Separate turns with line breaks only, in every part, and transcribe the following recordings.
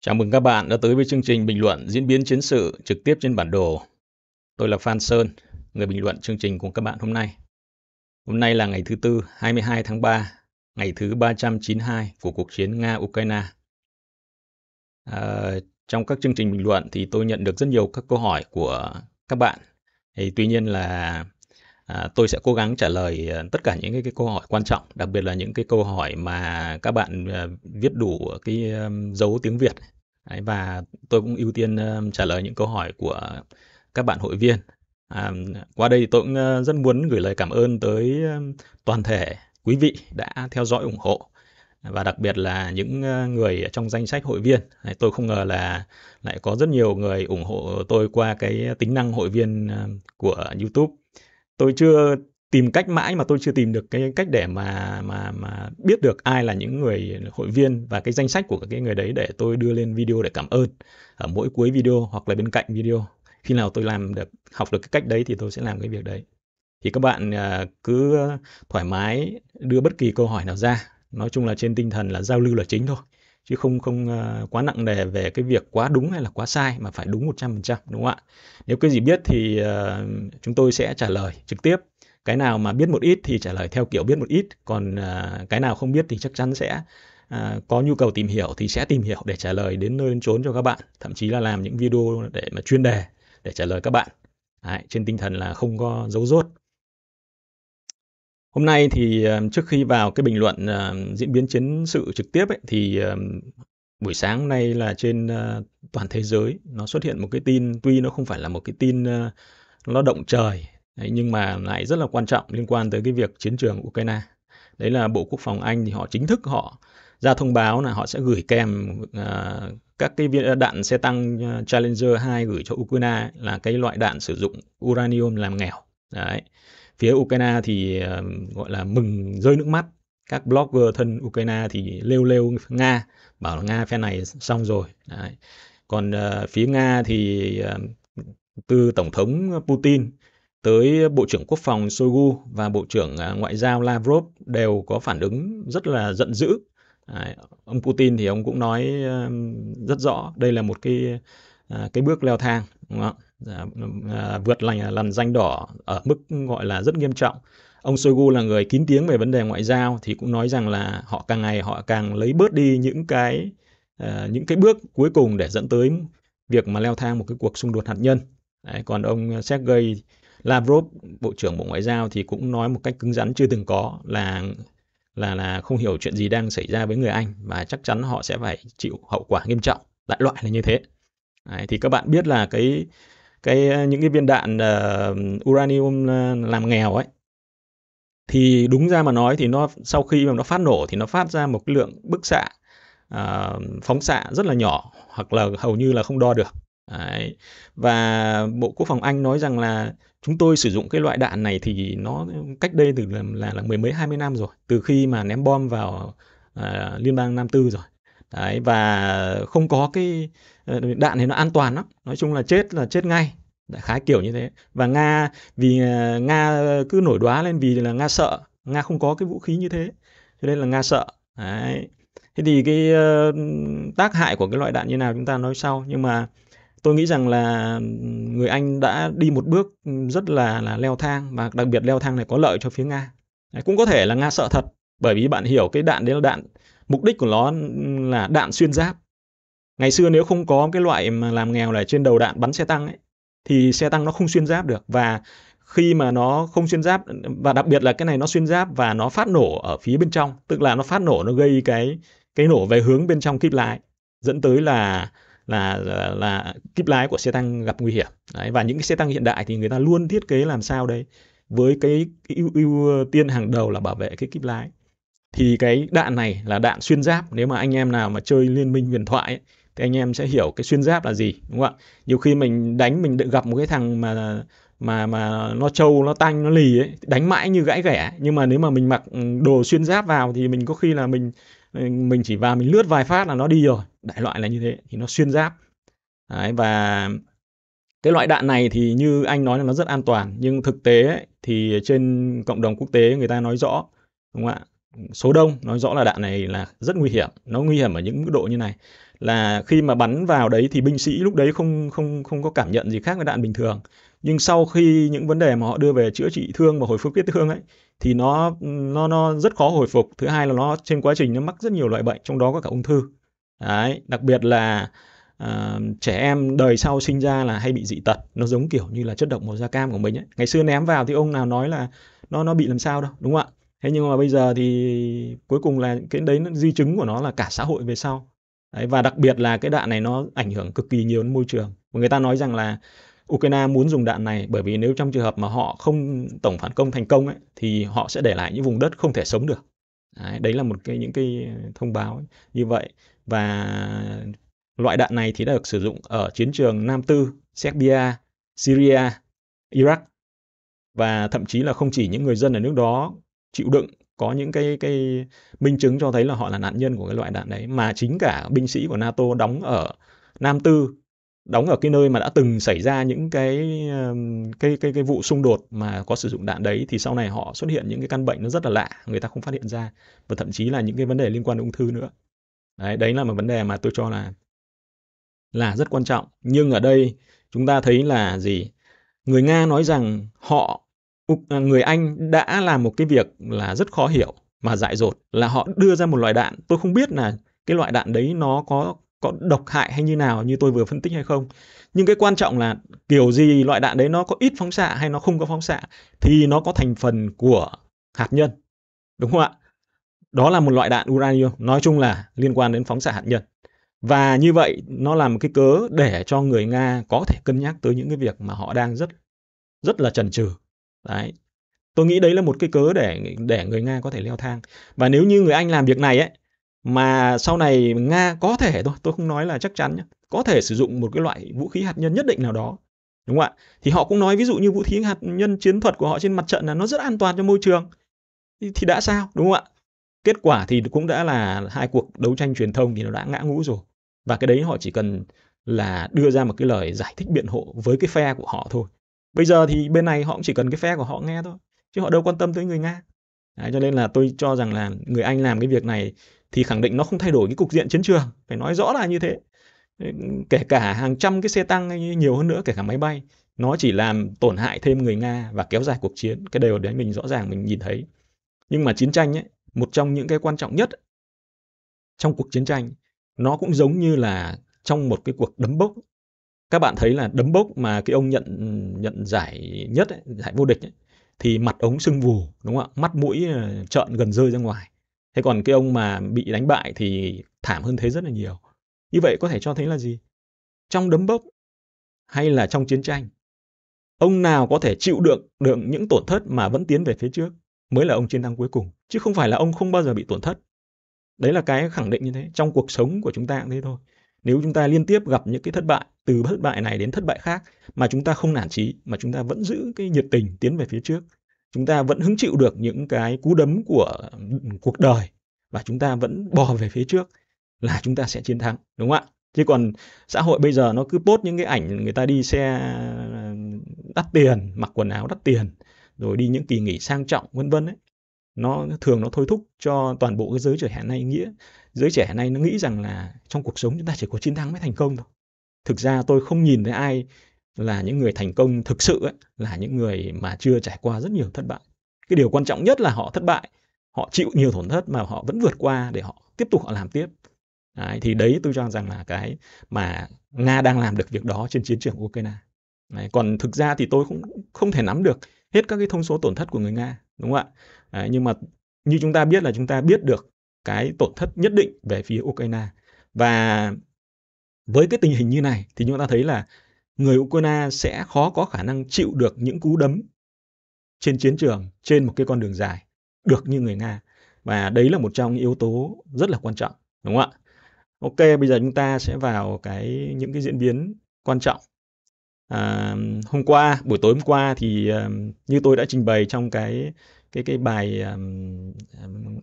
Chào mừng các bạn đã tới với chương trình bình luận diễn biến chiến sự trực tiếp trên bản đồ. Tôi là Phan Sơn, người bình luận chương trình cùng các bạn hôm nay. Hôm nay là ngày thứ Tư, 22 tháng 3, ngày thứ 392 của cuộc chiến Nga-Ukraine. À, trong các chương trình bình luận thì tôi nhận được rất nhiều các câu hỏi của các bạn. Thì tuy nhiên là à, tôi sẽ cố gắng trả lời ờ, tất cả những cái, cái câu hỏi quan trọng đặc biệt là những cái câu hỏi mà các bạn ờ, viết đủ cái dấu tiếng việt Đấy, và tôi cũng ưu tiên trả lời những câu hỏi của các bạn hội viên à, qua đây thì tôi cũng ờ, rất muốn gửi lời cảm ơn tới toàn thể quý vị đã theo dõi ủng hộ và đặc biệt là những người trong danh sách hội viên tôi không ngờ là lại có rất nhiều người ủng hộ tôi qua cái tính năng hội viên của YouTube tôi chưa tìm cách mãi mà tôi chưa tìm được cái cách để mà mà mà biết được ai là những người hội viên và cái danh sách của cái người đấy để tôi đưa lên video để cảm ơn ở mỗi cuối video hoặc là bên cạnh video khi nào tôi làm được học được cái cách đấy thì tôi sẽ làm cái việc đấy thì các bạn à, cứ thoải mái đưa bất kỳ câu hỏi nào ra nói chung là trên tinh thần là giao lưu là chính thôi chứ không không uh, quá nặng nề về cái việc quá đúng hay là quá sai mà phải đúng 100% đúng không ạ? Nếu cái gì biết thì uh, chúng tôi sẽ trả lời trực tiếp. Cái nào mà biết một ít thì trả lời theo kiểu biết một ít, còn uh, cái nào không biết thì chắc chắn sẽ À, có nhu cầu tìm hiểu thì sẽ tìm hiểu để trả lời đến nơi đến chốn cho các bạn thậm chí là làm những video để mà chuyên đề để trả lời các bạn Đấy, trên tinh thần là không có dấu dốt Hôm nay thì ờ, trước khi vào cái bình luận ờ, diễn biến chiến sự trực tiếp ấy, thì ờ, buổi sáng hôm nay là trên toàn thế giới nó xuất hiện một cái tin tuy nó không phải là một cái tin nó động trời đấy, nhưng mà lại rất là quan trọng liên quan tới cái việc chiến trường Ukraine. Đấy là Bộ Quốc phòng Anh thì họ chính thức họ ra thông báo là họ sẽ gửi kèm uh, các cái viên đạn xe tăng Challenger 2 gửi cho Ukraine là cái loại đạn sử dụng uranium làm nghèo. Đấy phía Ukraine thì ờ, gọi là mừng rơi nước mắt các blogger thân Ukraine thì lêu lêu Nga bảo là Nga phe này xong rồi Đấy. còn uh, phía Nga thì uh, từ tổng thống Putin tới bộ trưởng quốc phòng Shoigu và bộ trưởng uh, ngoại giao Lavrov đều có phản ứng rất là giận dữ Đấy. ông Putin thì ông cũng nói uh, rất rõ đây là một cái uh, cái bước leo thang đúng không ạ Dạ, à, vượt lành à, lằn danh đỏ ở mức gọi là rất nghiêm trọng. Ông Shoigu là người kín tiếng về vấn đề ngoại giao thì cũng nói rằng là họ càng ngày họ càng lấy bớt đi những cái à, những cái bước cuối cùng để dẫn tới việc mà leo thang một cái cuộc xung đột hạt nhân. Đấy, còn ông Sergei Lavrov, Bộ trưởng Bộ Ngoại giao thì cũng nói một cách cứng rắn chưa từng có là là là không hiểu chuyện gì đang xảy ra với người Anh và chắc chắn họ sẽ phải chịu hậu quả nghiêm trọng. Đại loại là như thế. Đấy, thì các bạn biết là cái cái ờ, những cái viên đạn uh, uranium ờ, làm nghèo ấy thì đúng ra mà nói thì nó sau khi mà nó phát nổ thì nó phát ra một lượng bức xạ uh, phóng xạ rất là nhỏ hoặc là hầu như là không đo được Đấy. và bộ quốc phòng anh nói rằng là chúng tôi sử dụng cái loại đạn này thì nó cách đây từ là là, là mười mấy hai mươi năm rồi từ khi mà ném bom vào uh, liên bang nam tư rồi Đấy, và không có cái ờ, đạn thì nó an toàn lắm nói chung là chết là chết ngay đại khái kiểu như thế và nga vì ờ, nga cứ nổi đoá lên vì là nga sợ nga không có cái vũ khí như thế cho nên là nga sợ Đấy. thế thì cái ờ, tác hại của cái loại đạn như nào chúng ta nói sau nhưng mà tôi nghĩ rằng là người anh đã đi một bước rất là là leo thang và đặc biệt leo thang này có lợi cho phía nga Đấy, cũng có thể là nga sợ thật bởi vì bạn hiểu cái đạn đấy là đạn mục đích của nó là đạn xuyên giáp ngày xưa nếu không có cái loại mà làm nghèo là trên đầu đạn bắn xe tăng ấy thì xe tăng nó không xuyên giáp được và khi mà nó không xuyên giáp và đặc biệt là cái này nó xuyên giáp và nó phát nổ ở phía bên trong tức là nó phát nổ nó gây cái cái nổ về hướng bên trong kíp lái dẫn tới là là là, là kíp lái của xe tăng gặp nguy hiểm đấy, và những cái xe tăng hiện đại thì người ta luôn thiết kế làm sao đấy với cái ưu ưu tiên hàng đầu là bảo vệ cái kíp lái thì cái đạn này là đạn xuyên giáp nếu mà anh em nào mà chơi liên minh huyền thoại ấy, thì anh em sẽ hiểu cái xuyên giáp là gì đúng không ạ nhiều khi mình đánh mình gặp một cái thằng mà mà mà nó trâu nó tanh nó lì ấy đánh mãi như gãy ghẻ nhưng mà nếu mà mình mặc ừ, đồ xuyên giáp vào thì mình có khi là mình ừ, mình chỉ vào mình lướt vài phát là nó đi rồi đại loại là như thế thì nó xuyên giáp Đấy, và cái loại đạn này thì như anh nói là nó rất an toàn nhưng thực tế ấy, thì trên cộng đồng quốc tế người ta nói rõ đúng không ạ số đông nói rõ là đạn này là rất nguy hiểm nó nguy hiểm ở những mức độ như này là khi mà bắn vào đấy thì binh sĩ lúc đấy không không không có cảm nhận gì khác với đạn bình thường nhưng sau khi những vấn đề mà họ đưa về chữa trị thương và hồi phục vết thương ấy thì nó nó nó rất khó hồi phục thứ hai là nó trên quá trình nó mắc rất nhiều loại bệnh trong đó có cả ung thư đấy đặc biệt là uh, trẻ em đời sau sinh ra là hay bị dị tật nó giống kiểu như là chất độc màu da cam của mình ấy ngày xưa ném vào thì ông nào nói là nó nó bị làm sao đâu đúng không ạ thế nhưng mà bây giờ thì cuối cùng là cái đấy nó di chứng của nó là cả xã hội về sau đấy, và đặc biệt là cái đạn này nó ảnh hưởng cực kỳ nhiều đến môi trường và người ta nói rằng là Ukraine muốn dùng đạn này bởi vì nếu trong trường hợp mà họ không tổng phản công thành công ấy, thì họ sẽ để lại những vùng đất không thể sống được đấy, đấy là một cái những cái thông báo ấy, như vậy và loại đạn này thì đã được sử dụng ở chiến trường Nam Tư, Serbia, Syria, Iraq và thậm chí là không chỉ những người dân ở nước đó chịu đựng có những cái cái minh chứng cho thấy là họ là nạn nhân của cái loại đạn đấy mà chính cả binh sĩ của NATO đóng ở Nam Tư đóng ở cái nơi mà đã từng xảy ra những cái cái cái cái vụ xung đột mà có sử dụng đạn đấy thì sau này họ xuất hiện những cái căn bệnh nó rất là lạ người ta không phát hiện ra và thậm chí là những cái vấn đề liên quan đến ung thư nữa đấy đấy là một vấn đề mà tôi cho là là rất quan trọng nhưng ở đây chúng ta thấy là gì người nga nói rằng họ À, người Anh đã làm một cái việc là rất khó hiểu mà dại dột là họ đưa ra một loại đạn. Tôi không biết là cái loại đạn đấy nó có có độc hại hay như nào như tôi vừa phân tích hay không. Nhưng cái quan trọng là kiểu gì loại đạn đấy nó có ít phóng xạ hay nó không có phóng xạ thì nó có thành phần của hạt nhân. Đúng không ạ? Đó là một loại đạn uranium, nói chung là liên quan đến phóng xạ hạt nhân. Và như vậy nó là một cái cớ để cho người Nga có thể cân nhắc tới những cái việc mà họ đang rất rất là chần chừ đấy tôi nghĩ đấy là một cái cớ để để người nga có thể leo thang và nếu như người anh làm việc này ấy mà sau này nga có thể thôi tôi không nói là chắc chắn nhé có thể sử dụng một cái loại vũ khí hạt nhân nhất định nào đó đúng không ạ thì họ cũng nói ví dụ như vũ khí hạt nhân chiến thuật của họ trên mặt trận là nó rất an toàn cho môi trường thì đã sao đúng không ạ kết quả thì cũng đã là hai cuộc đấu tranh truyền thông thì nó đã ngã ngũ rồi và cái đấy họ chỉ cần là đưa ra một cái lời giải thích biện hộ với cái phe của họ thôi bây giờ thì bên này họ cũng chỉ cần cái phe của họ nghe thôi chứ họ đâu quan tâm tới người nga Đấy, cho nên là tôi cho rằng là người anh làm cái việc này thì khẳng định nó không thay đổi cái cục diện chiến trường phải nói rõ là như thế ừ, kể cả hàng trăm cái xe tăng hay nhiều hơn nữa kể cả máy bay nó chỉ làm tổn hại thêm người nga và kéo dài cuộc chiến cái điều đấy mình rõ ràng mình nhìn thấy nhưng mà chiến tranh ấy một trong những cái quan trọng nhất trong cuộc chiến tranh nó cũng giống như là trong một cái cuộc đấm bốc các bạn thấy là đấm bốc mà cái ông nhận nhận giải nhất ấy, giải vô địch ấy, thì mặt ống sưng vù đúng không ạ mắt mũi ờ, trợn gần rơi ra ngoài thế còn cái ông mà bị đánh bại thì thảm hơn thế rất là nhiều như vậy có thể cho thấy là gì trong đấm bốc hay là trong chiến tranh ông nào có thể chịu được được những tổn thất mà vẫn tiến về phía trước mới là ông chiến thắng cuối cùng chứ không phải là ông không bao giờ bị tổn thất đấy là cái khẳng định như thế trong cuộc sống của chúng ta cũng thế thôi nếu chúng ta liên tiếp gặp những cái thất bại từ thất bại này đến thất bại khác mà chúng ta không nản chí mà chúng ta vẫn giữ cái nhiệt tình tiến về phía trước chúng ta vẫn hứng chịu được những cái cú đấm của cuộc đời và chúng ta vẫn bò về phía trước là chúng ta sẽ chiến thắng đúng không ạ chứ còn xã hội bây giờ nó cứ post những cái ảnh người ta đi xe đắt tiền mặc quần áo đắt tiền rồi đi những kỳ nghỉ sang trọng vân vân ấy nó thường nó thôi thúc cho toàn bộ cái giới trẻ hiện nay nghĩa giới trẻ hiện nay nó nghĩ rằng là trong cuộc sống chúng ta chỉ có chiến thắng mới thành công thôi thực ra tôi không nhìn thấy ai là những người thành công thực sự ấy, là những người mà chưa trải qua rất nhiều thất bại cái điều quan trọng nhất là họ thất bại họ chịu nhiều tổn thất mà họ vẫn vượt qua để họ tiếp tục họ làm tiếp đấy, thì đấy tôi cho rằng là cái mà nga đang làm được việc đó trên chiến trường ukraine đấy, còn thực ra thì tôi cũng không thể nắm được hết các cái thông số tổn thất của người nga đúng không ạ Đấy, nhưng mà như chúng ta biết là chúng ta biết được cái tổn thất nhất định về phía Ukraine và với cái tình hình như này thì chúng ta thấy là người Ukraine sẽ khó có khả năng chịu được những cú đấm trên chiến trường trên một cái con đường dài được như người Nga và đấy là một trong những yếu tố rất là quan trọng đúng không ạ? Ok bây giờ chúng ta sẽ vào cái những cái diễn biến quan trọng à, hôm qua buổi tối hôm qua thì như tôi đã trình bày trong cái cái cái bài um,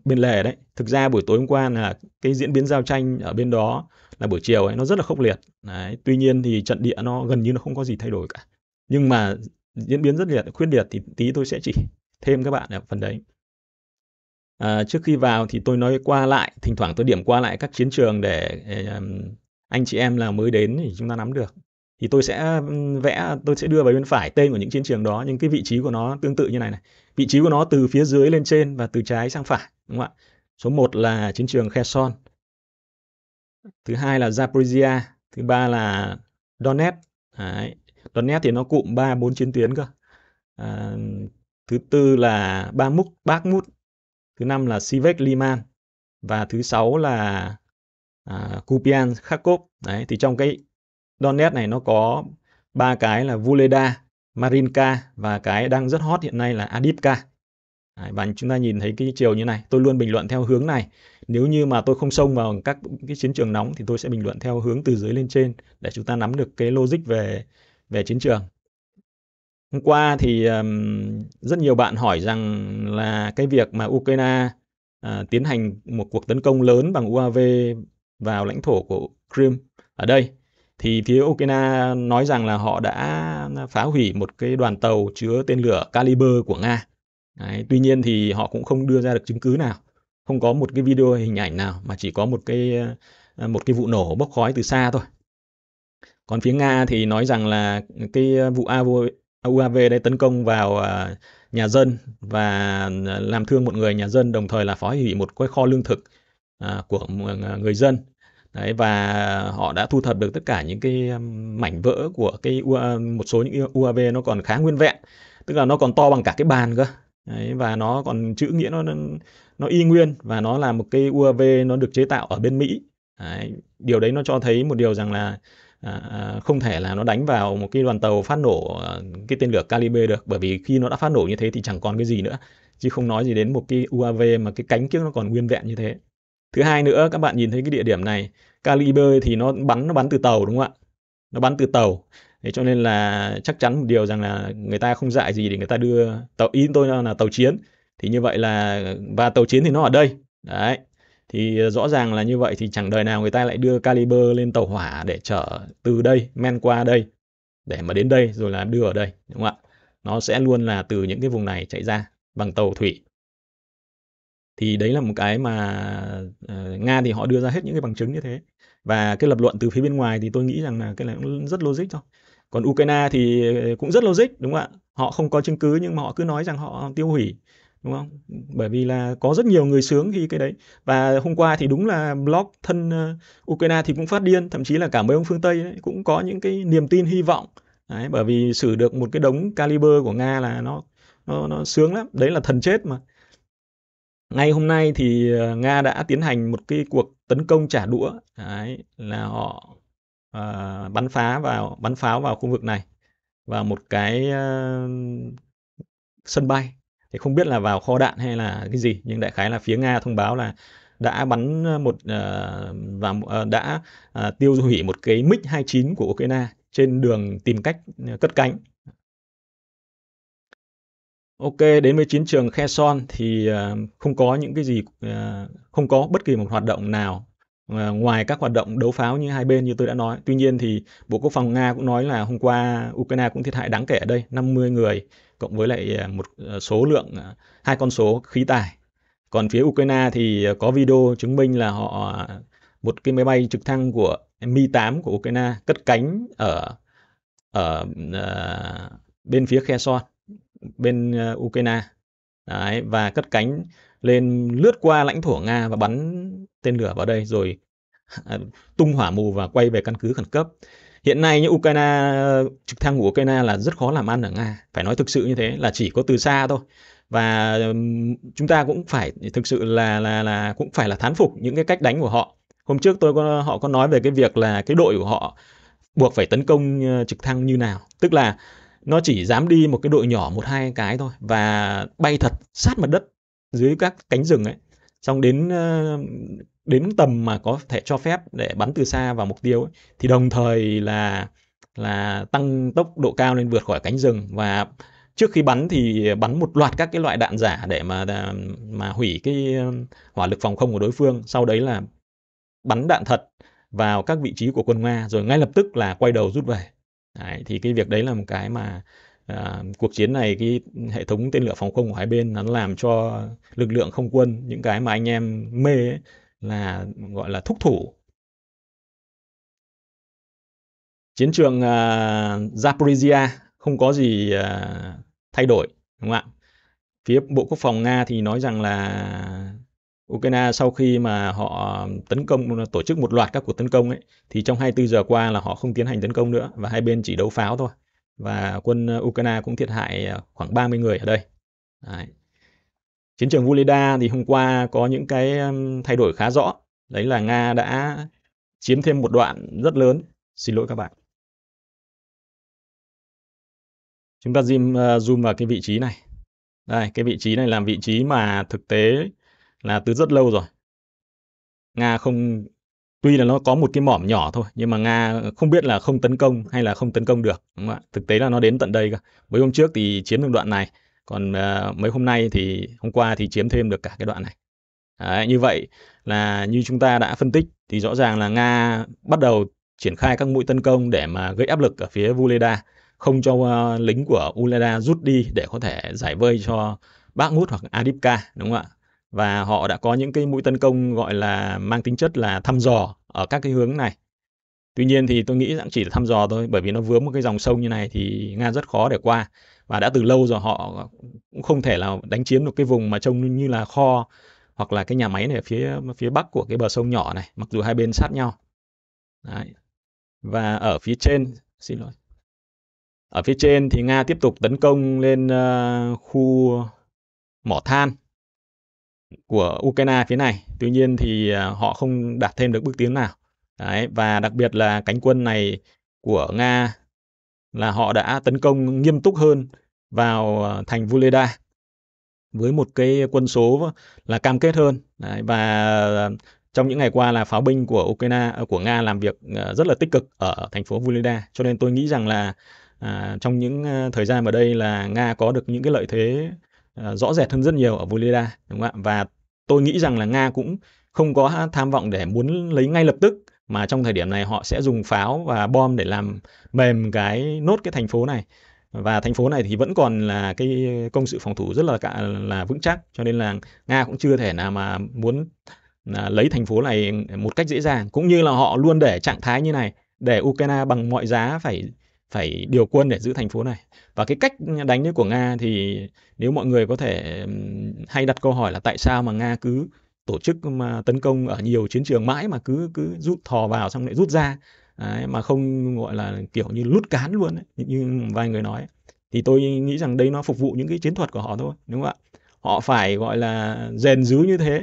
bên lề đấy thực ra buổi tối hôm qua là cái diễn biến giao tranh ở bên đó là buổi chiều ấy nó rất là khốc liệt đấy. tuy nhiên thì trận địa nó gần như nó không có gì thay đổi cả nhưng mà diễn biến rất liệt khuyết liệt thì tí tôi sẽ chỉ thêm các bạn ở phần đấy à, trước khi vào thì tôi nói qua lại thỉnh thoảng tôi điểm qua lại các chiến trường để um, anh chị em là mới đến thì chúng ta nắm được thì tôi sẽ vẽ tôi sẽ đưa vào bên phải tên của những chiến trường đó nhưng cái vị trí của nó tương tự như này này vị trí của nó từ phía dưới lên trên và từ trái sang phải đúng không ạ số 1 là chiến trường Kherson thứ hai là Zaporizhia thứ ba là Donetsk Đấy. Donetsk thì nó cụm ba bốn chiến tuyến cơ à, thứ tư là ba múc bác mút thứ năm là Sivek Liman và thứ sáu là à, Kupian Kharkov đấy thì trong cái Donetsk này nó có ba cái là Vuleda, Marinka và cái đang rất hot hiện nay là Adipka. Và chúng ta nhìn thấy cái chiều như này, tôi luôn bình luận theo hướng này. Nếu như mà tôi không xông vào các cái chiến trường nóng thì tôi sẽ bình luận theo hướng từ dưới lên trên để chúng ta nắm được cái logic về về chiến trường. Hôm qua thì um, rất nhiều bạn hỏi rằng là cái việc mà Ukraine uh, tiến hành một cuộc tấn công lớn bằng UAV vào lãnh thổ của Crimea ở đây thì phía Ukraine nói rằng là họ đã phá hủy một cái đoàn tàu chứa tên lửa Caliber của Nga. Đấy, tuy nhiên thì họ cũng không đưa ra được chứng cứ nào, không có một cái video hình ảnh nào mà chỉ có một cái ờ, một cái vụ nổ bốc khói từ xa thôi. Còn phía Nga thì nói rằng là cái vụ UAV đây tấn công vào ờ, nhà dân và ờ, làm thương một người nhà dân đồng thời là phá hủy một cái kho lương thực của người dân Đấy, và họ đã thu thập được tất cả những cái mảnh vỡ của cái ờ, một số những UAV nó còn khá nguyên vẹn tức là nó còn to bằng cả cái bàn cơ Đấy, và nó còn chữ nghĩa nó nó y nguyên và nó là một cái UAV nó được chế tạo ở bên Mỹ đấy, điều đấy nó cho thấy một điều rằng là à, à không thể là nó đánh vào một cái đoàn tàu phát nổ ờ, cái tên lửa Calibre được bởi vì khi nó đã phát nổ như thế thì chẳng còn cái gì nữa chứ không nói gì đến một cái UAV mà cái cánh kia nó còn nguyên vẹn như thế thứ hai nữa các bạn nhìn thấy cái địa điểm này caliber thì nó bắn nó bắn từ tàu đúng không ạ nó bắn từ tàu Thế cho nên là chắc chắn một điều rằng là người ta không dạy gì để người ta đưa tàu ý tôi là, là tàu chiến thì như vậy là và tàu chiến thì nó ở đây đấy thì ờ, rõ ràng là như vậy thì chẳng đời nào người ta lại đưa caliber lên tàu hỏa để chở từ đây men qua đây để mà đến đây rồi là đưa ở đây đúng không ạ nó sẽ luôn là từ những cái vùng này chạy ra bằng tàu thủy thì đấy là một cái mà uh, nga thì họ đưa ra hết những cái bằng chứng như thế và cái lập luận từ phía bên ngoài thì tôi nghĩ rằng là cái này cũng rất logic thôi còn ukraine thì ờ, cũng rất logic đúng không ạ họ không có chứng cứ nhưng mà họ cứ nói rằng họ tiêu hủy đúng không bởi vì là có rất nhiều người sướng khi cái đấy và hôm qua thì đúng là blog thân ờ, ukraine thì cũng phát điên thậm chí là cả mấy ông phương tây ấy, cũng có những cái niềm tin hy vọng đấy, bởi vì xử được một cái đống caliber của nga là nó nó, nó sướng lắm đấy là thần chết mà ngay hôm nay thì ờ, nga đã tiến hành một cái cuộc tấn công trả đũa đấy, là họ uh, bắn phá vào bắn pháo vào khu vực này vào một cái uh, sân bay thì không biết là vào kho đạn hay là cái gì nhưng đại khái là phía nga thông báo là đã bắn một uh, và uh, đã uh, tiêu hủy một cái mig 29 của Ukraine trên đường tìm cách cất cánh Ok, đến với chiến trường Khe Son thì à, không có những cái gì, à, không có bất kỳ một hoạt động nào à, ngoài các hoạt động đấu pháo như hai bên như tôi đã nói. Tuy nhiên thì Bộ Quốc phòng Nga cũng nói là hôm qua Ukraine cũng thiệt hại đáng kể ở đây, 50 người cộng với lại một số lượng hai con số khí tài. Còn phía Ukraine thì có video chứng minh là họ một cái máy bay trực thăng của Mi-8 của Ukraine cất cánh ở ở uh, bên phía Khe Son bên ờ, Ukraine Đấy, và cất cánh lên lướt qua lãnh thổ Nga và bắn tên lửa vào đây rồi ờ, tung hỏa mù và quay về căn cứ khẩn cấp. Hiện nay như Ukraine ờ, trực thăng của Ukraine là rất khó làm ăn ở Nga, phải nói thực sự như thế là chỉ có từ xa thôi. Và chúng ta cũng phải thực sự là là là cũng phải là thán phục những cái cách đánh của họ. Hôm trước tôi có, họ có nói về cái việc là cái đội của họ buộc phải tấn công trực thăng như nào, tức là nó chỉ dám đi một cái đội nhỏ một hai cái thôi và bay thật sát mặt đất dưới các cánh rừng ấy xong đến ờ, đến tầm mà có thể cho phép để bắn từ xa vào mục tiêu ấy, thì đồng thời là là tăng tốc độ cao lên vượt khỏi cánh rừng và trước khi bắn thì bắn một loạt các cái loại đạn giả để mà ờ, mà hủy cái ờ, hỏa lực phòng không của đối phương sau đấy là bắn đạn thật vào các vị trí của quân Nga rồi ngay lập tức là quay đầu rút về Đấy, thì cái việc đấy là một cái mà à, cuộc chiến này cái hệ thống tên lửa phòng không của hai bên nó làm cho lực lượng không quân những cái mà anh em mê ấy, là gọi là thúc thủ chiến trường uh, Zaporizhia không có gì uh, thay đổi đúng không ạ phía bộ quốc phòng nga thì nói rằng là Ukraine sau khi mà họ tấn công tổ chức một loạt các cuộc tấn công ấy thì trong 24 giờ qua là họ không tiến hành tấn công nữa và hai bên chỉ đấu pháo thôi và quân Ukraine cũng thiệt hại à, khoảng 30 người ở đây. Đấy. Chiến trường Volida thì hôm qua có những cái thay đổi khá rõ. Đấy là Nga đã chiếm thêm một đoạn rất lớn. Xin lỗi các bạn. Chúng ta zoom, à, zoom vào cái vị trí này. Đây, cái vị trí này là vị trí mà thực tế là từ rất lâu rồi nga không tuy là nó có một cái mỏm nhỏ thôi nhưng mà nga không biết là không tấn công hay là không tấn công được đúng không ạ thực tế là nó đến tận đây cơ mấy hôm trước thì chiếm được đoạn này còn ờ, mấy hôm nay thì hôm qua thì chiếm thêm được cả cái đoạn này Đấy, như vậy là như chúng ta đã phân tích thì rõ ràng là nga bắt đầu triển khai các mũi tấn công để mà gây áp lực ở phía Vuleda không cho uh, lính của Uleda rút đi để có thể giải vây cho Bác Ngút hoặc Adipka đúng không ạ và họ đã có những cái mũi tấn công gọi là mang tính chất là thăm dò ở các cái hướng này. Tuy nhiên thì tôi nghĩ rằng chỉ là thăm dò thôi bởi vì nó vướng một cái dòng sông như này thì Nga rất khó để qua và đã từ lâu rồi họ cũng không thể là đánh chiếm được cái vùng mà trông như là kho hoặc là cái nhà máy này ở phía phía bắc của cái bờ sông nhỏ này mặc dù hai bên sát nhau Đấy. và ở phía trên xin lỗi ở phía trên thì Nga tiếp tục tấn công lên uh, khu mỏ than của Ukraine phía này. Tuy nhiên thì à, họ không đạt thêm được bước tiến nào. Đấy, và đặc biệt là cánh quân này của Nga là họ đã tấn công nghiêm túc hơn vào à, thành Vuleda với một cái quân số là cam kết hơn Đấy, và à, trong những ngày qua là pháo binh của Ukraine của Nga làm việc rất là tích cực ở thành phố Vuleda cho nên tôi nghĩ rằng là à, trong những thời gian ở đây là Nga có được những cái lợi thế Ờ, rõ rệt hơn rất nhiều ở Voleda đúng không ạ và tôi nghĩ rằng là Nga cũng không có tham vọng để muốn lấy ngay lập tức mà trong thời điểm này họ sẽ dùng pháo và bom để làm mềm cái nốt cái thành phố này và thành phố này thì vẫn còn là cái công sự phòng thủ rất là cả là vững chắc cho nên là nga cũng chưa thể nào mà muốn là lấy thành phố này một cách dễ dàng cũng như là họ luôn để trạng thái như này để ukraine bằng mọi giá phải phải điều quân để giữ thành phố này và cái cách đánh như của nga thì nếu mọi người có thể hay đặt câu hỏi là tại sao mà nga cứ tổ chức mà tấn công ở nhiều chiến trường mãi mà cứ cứ rút thò vào xong lại rút ra đấy, mà không gọi là kiểu như lút cán luôn ấy, như vài người nói thì tôi nghĩ rằng đây nó phục vụ những cái chiến thuật của họ thôi đúng không ạ họ phải gọi là rèn dứ như thế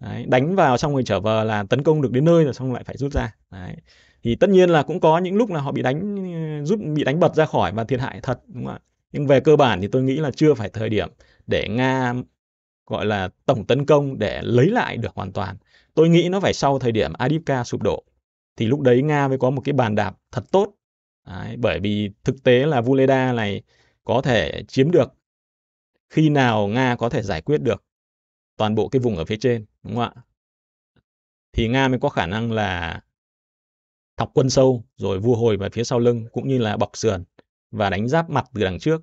đấy, đánh vào xong rồi trở vào là tấn công được đến nơi rồi xong lại phải rút ra đấy thì tất nhiên là cũng có những lúc là họ bị đánh rút bị đánh bật ra khỏi và thiệt hại thật đúng không ạ nhưng về cơ bản thì tôi nghĩ là chưa phải thời điểm để nga gọi là tổng tấn công để lấy lại được hoàn toàn tôi nghĩ nó phải sau thời điểm adipka sụp đổ thì lúc đấy nga mới có một cái bàn đạp thật tốt đấy, bởi vì thực tế là vuleda này có thể chiếm được khi nào nga có thể giải quyết được toàn bộ cái vùng ở phía trên đúng không ạ thì nga mới có khả năng là thọc quân sâu rồi vua hồi về phía sau lưng cũng như là bọc sườn và đánh giáp mặt từ đằng trước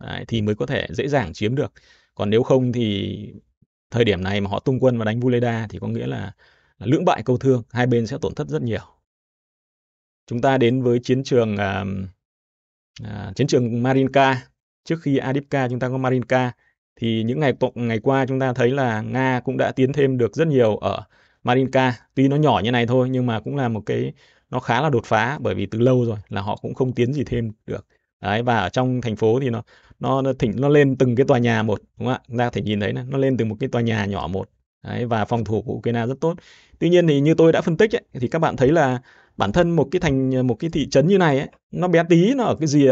Đấy, thì mới có thể dễ dàng chiếm được còn nếu không thì thời điểm này mà họ tung quân và đánh Vuleda thì có nghĩa là, là lưỡng bại câu thương hai bên sẽ tổn thất rất nhiều chúng ta đến với chiến trường uh, uh, chiến trường Marinka trước khi Adipka chúng ta có Marinka thì những ngày ngày qua chúng ta thấy là Nga cũng đã tiến thêm được rất nhiều ở Marinka tuy nó nhỏ như này thôi nhưng mà cũng là một cái nó khá là đột phá bởi vì từ lâu rồi là họ cũng không tiến gì thêm được đấy và ở trong thành phố thì nó nó thỉnh nó lên từng cái tòa nhà một đúng không ạ chúng ta thể nhìn thấy này, nó lên từ một cái tòa nhà nhỏ một đấy và phòng thủ của Ukraine rất tốt tuy nhiên thì như tôi đã phân tích ấy, thì các bạn thấy là bản thân một cái thành một cái thị trấn như này ấy, nó bé tí nó ở cái gì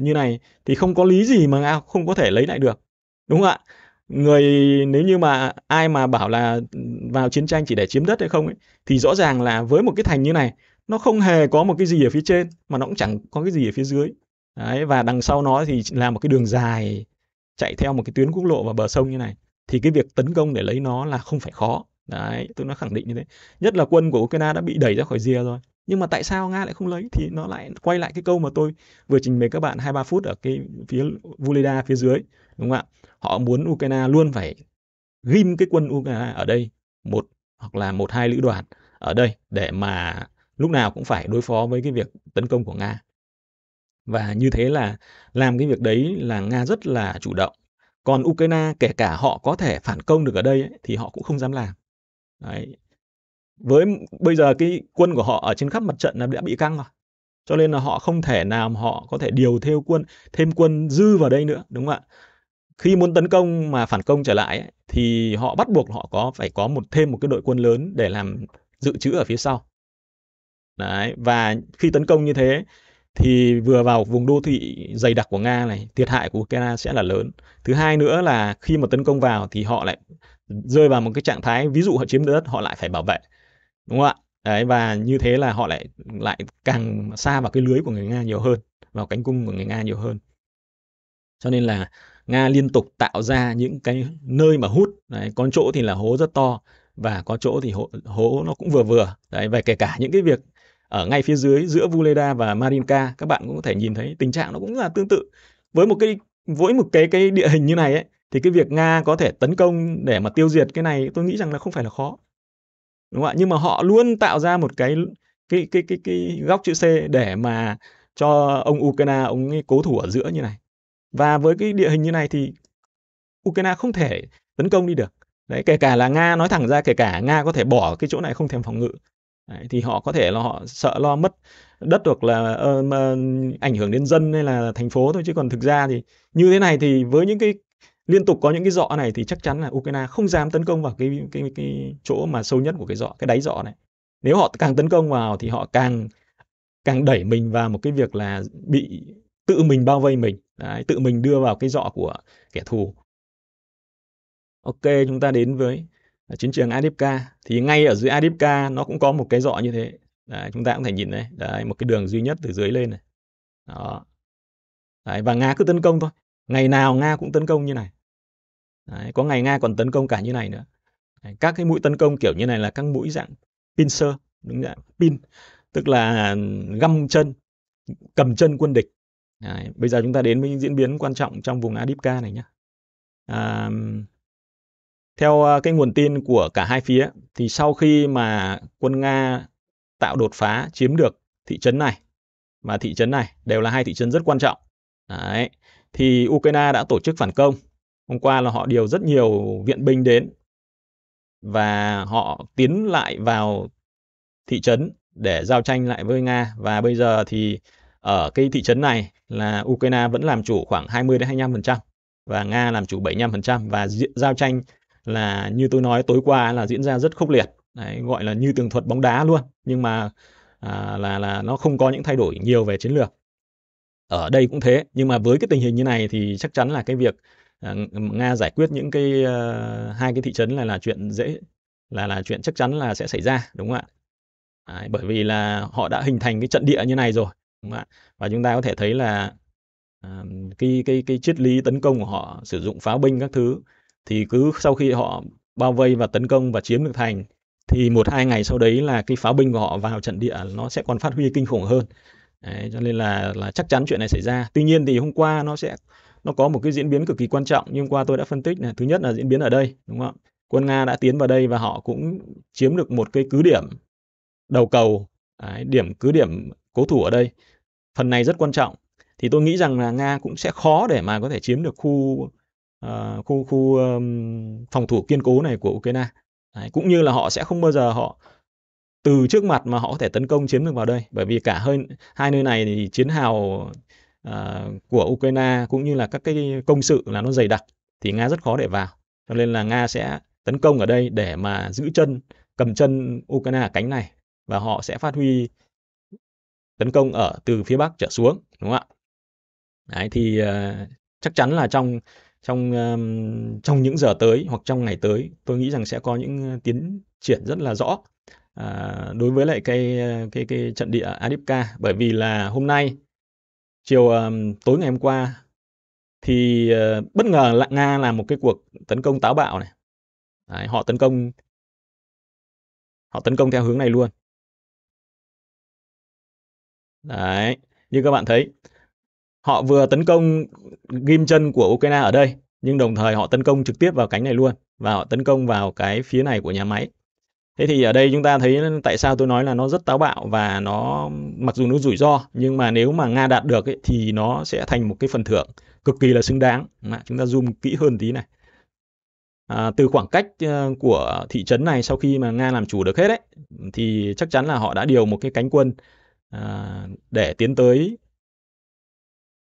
như này thì không có lý gì mà Nga không có thể lấy lại được đúng không ạ người nếu như mà ai mà bảo là vào chiến tranh chỉ để chiếm đất hay không ấy thì rõ ràng là với một cái thành như này nó không hề có một cái gì ở phía trên mà nó cũng chẳng có cái gì ở phía dưới Đấy, và đằng sau nó thì là một cái đường dài chạy theo một cái tuyến quốc lộ và bờ sông như này thì cái việc tấn công để lấy nó là không phải khó đấy tôi nói khẳng định như thế nhất là quân của ukraine đã bị đẩy ra khỏi rìa rồi nhưng mà tại sao nga lại không lấy thì nó lại quay lại cái câu mà tôi vừa trình bày các bạn hai ba phút ở cái phía Vulida phía dưới đúng không ạ họ muốn ukraine luôn phải ghim cái quân ukraine ở đây một hoặc là một hai lữ đoàn ở đây để mà lúc nào cũng phải đối phó với cái việc tấn công của Nga. Và như thế là làm cái việc đấy là Nga rất là chủ động. Còn Ukraine kể cả họ có thể phản công được ở đây ấy, thì họ cũng không dám làm. Đấy. Với bây giờ cái quân của họ ở trên khắp mặt trận là đã bị căng rồi. Cho nên là họ không thể nào họ có thể điều theo quân, thêm quân dư vào đây nữa, đúng không ạ? Khi muốn tấn công mà phản công trở lại ấy, thì họ bắt buộc họ có phải có một thêm một cái đội quân lớn để làm dự trữ ở phía sau đấy và khi tấn công như thế thì vừa vào vùng đô thị dày đặc của nga này thiệt hại của ukraine sẽ là lớn thứ hai nữa là khi mà tấn công vào thì họ lại rơi vào một cái trạng thái ví dụ họ chiếm đất họ lại phải bảo vệ đúng không ạ đấy và như thế là họ lại lại càng xa vào cái lưới của người nga nhiều hơn vào cánh cung của người nga nhiều hơn cho nên là nga liên tục tạo ra những cái nơi mà hút đấy, có chỗ thì là hố rất to và có chỗ thì hố, hố nó cũng vừa vừa đấy và kể cả những cái việc ở ngay phía dưới giữa Vuleda và Marinka các bạn cũng có thể nhìn thấy tình trạng nó cũng là tương tự với một cái với một cái cái địa hình như này ấy thì cái việc Nga có thể tấn công để mà tiêu diệt cái này tôi nghĩ rằng là không phải là khó đúng không ạ nhưng mà họ luôn tạo ra một cái cái cái cái cái góc chữ C để mà cho ông Ukraine ông ấy cố thủ ở giữa như này và với cái địa hình như này thì Ukraine không thể tấn công đi được đấy kể cả là Nga nói thẳng ra kể cả Nga có thể bỏ cái chỗ này không thèm phòng ngự Đấy, thì họ có thể là họ sợ lo mất đất hoặc là uh, ảnh hưởng đến dân hay là thành phố thôi chứ còn thực ra thì như thế này thì với những cái liên tục có những cái dọ này thì chắc chắn là Ukraine không dám tấn công vào cái cái cái chỗ mà sâu nhất của cái dọ cái đáy dọ này nếu họ càng tấn công vào thì họ càng càng đẩy mình vào một cái việc là bị tự mình bao vây mình Đấy, tự mình đưa vào cái dọ của kẻ thù ok chúng ta đến với ở chiến trường Adipka thì ngay ở dưới Adipka nó cũng có một cái dọ như thế đấy, chúng ta cũng thể nhìn đấy đấy một cái đường duy nhất từ dưới lên này đó đấy, và Nga cứ tấn công thôi ngày nào Nga cũng tấn công như này đấy, có ngày Nga còn tấn công cả như này nữa đấy, các cái mũi tấn công kiểu như này là các mũi dạng pincer đúng dạng pin tức là găm chân cầm chân quân địch đấy, bây giờ chúng ta đến với những diễn biến quan trọng trong vùng Adipka này nhé à, theo ờ, cái nguồn tin của cả hai phía thì sau khi mà quân Nga tạo đột phá chiếm được thị trấn này và thị trấn này đều là hai thị trấn rất quan trọng. Đấy. Thì Ukraine đã tổ chức phản công. Hôm qua là họ điều rất nhiều viện binh đến và họ tiến lại vào thị trấn để giao tranh lại với Nga và bây giờ thì ở cái thị trấn này là Ukraine vẫn làm chủ khoảng 20 đến 25% và Nga làm chủ 75% và giao tranh là như tôi nói tối qua là diễn ra rất khốc liệt Đấy, gọi là như tường thuật bóng đá luôn nhưng mà à, là là nó không có những thay đổi nhiều về chiến lược ở đây cũng thế nhưng mà với cái tình hình như này thì chắc chắn là cái việc à, nga giải quyết những cái à, hai cái thị trấn là là chuyện dễ là là chuyện chắc chắn là sẽ xảy ra đúng không ạ Đấy, bởi vì là họ đã hình thành cái trận địa như này rồi đúng không ạ và chúng ta có thể thấy là à, cái cái cái triết lý tấn công của họ sử dụng pháo binh các thứ thì cứ sau khi họ bao vây và tấn công và chiếm được thành thì một hai ngày sau đấy là cái pháo binh của họ vào trận địa nó sẽ còn phát huy kinh khủng hơn đấy, cho nên là là chắc chắn chuyện này xảy ra tuy nhiên thì hôm qua nó sẽ nó có một cái diễn biến cực kỳ quan trọng nhưng qua tôi đã phân tích là thứ nhất là diễn biến ở đây đúng không ạ quân nga đã tiến vào đây và họ cũng chiếm được một cái cứ điểm đầu cầu đấy, điểm cứ điểm cố thủ ở đây phần này rất quan trọng thì tôi nghĩ rằng là nga cũng sẽ khó để mà có thể chiếm được khu uh, khu khu um, phòng thủ kiên cố này của Ukraine Đấy, cũng như là họ sẽ không bao giờ họ từ trước mặt mà họ có thể tấn công chiếm được vào đây bởi vì cả hơi hai nơi này thì chiến hào uh, của Ukraine cũng như là các cái công sự là nó dày đặc thì Nga rất khó để vào cho nên là Nga sẽ tấn công ở đây để mà giữ chân cầm chân Ukraine ở cánh này và họ sẽ phát huy tấn công ở từ phía bắc trở xuống đúng không ạ Đấy thì uh, chắc chắn là trong trong trong những giờ tới hoặc trong ngày tới tôi nghĩ rằng sẽ có những tiến triển rất là rõ à, đối với lại cái cái cái trận địa Adipka bởi vì là hôm nay chiều tối ngày hôm qua thì ờ, bất ngờ là Nga làm một cái cuộc tấn công táo bạo này Đấy, họ tấn công họ tấn công theo hướng này luôn đấy như các bạn thấy họ vừa tấn công ghim chân của Ukraine ở đây nhưng đồng thời họ tấn công trực tiếp vào cánh này luôn và họ tấn công vào cái phía này của nhà máy thế thì ở đây chúng ta thấy tại sao tôi nói là nó rất táo bạo và nó mặc dù nó rủi ro nhưng mà nếu mà nga đạt được ấy, thì nó sẽ thành một cái phần thưởng cực kỳ là xứng đáng mà chúng ta zoom kỹ hơn tí này à, từ khoảng cách ờ, của thị trấn này sau khi mà nga làm chủ được hết ấy thì chắc chắn là họ đã điều một cái cánh quân à, để tiến tới